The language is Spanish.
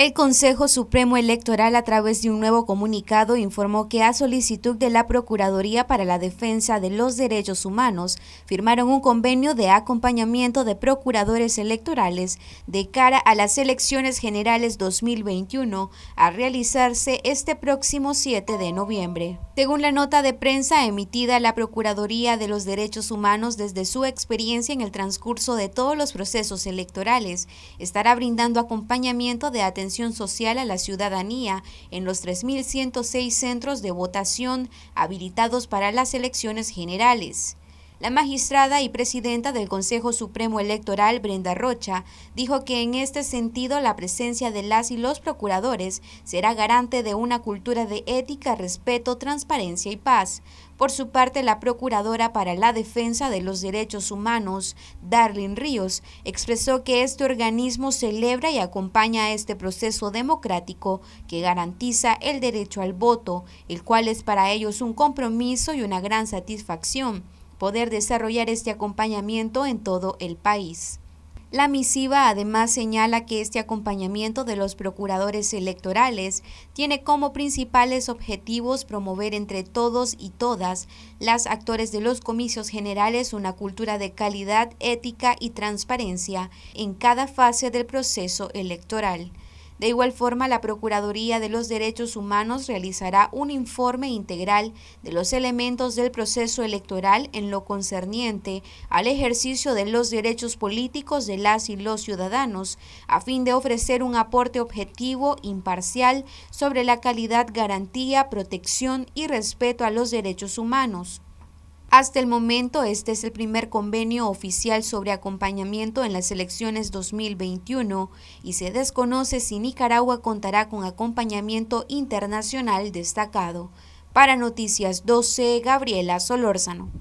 El Consejo Supremo Electoral a través de un nuevo comunicado informó que a solicitud de la Procuraduría para la Defensa de los Derechos Humanos firmaron un convenio de acompañamiento de procuradores electorales de cara a las elecciones generales 2021 a realizarse este próximo 7 de noviembre. Según la nota de prensa emitida la Procuraduría de los Derechos Humanos desde su experiencia en el transcurso de todos los procesos electorales, estará brindando acompañamiento de atención social a la ciudadanía en los 3.106 centros de votación habilitados para las elecciones generales. La magistrada y presidenta del Consejo Supremo Electoral, Brenda Rocha, dijo que en este sentido la presencia de las y los procuradores será garante de una cultura de ética, respeto, transparencia y paz. Por su parte, la procuradora para la defensa de los derechos humanos, Darlene Ríos, expresó que este organismo celebra y acompaña este proceso democrático que garantiza el derecho al voto, el cual es para ellos un compromiso y una gran satisfacción poder desarrollar este acompañamiento en todo el país. La misiva además señala que este acompañamiento de los procuradores electorales tiene como principales objetivos promover entre todos y todas las actores de los comicios generales una cultura de calidad, ética y transparencia en cada fase del proceso electoral. De igual forma, la Procuraduría de los Derechos Humanos realizará un informe integral de los elementos del proceso electoral en lo concerniente al ejercicio de los derechos políticos de las y los ciudadanos, a fin de ofrecer un aporte objetivo, imparcial, sobre la calidad, garantía, protección y respeto a los derechos humanos. Hasta el momento, este es el primer convenio oficial sobre acompañamiento en las elecciones 2021 y se desconoce si Nicaragua contará con acompañamiento internacional destacado. Para Noticias 12, Gabriela Solórzano.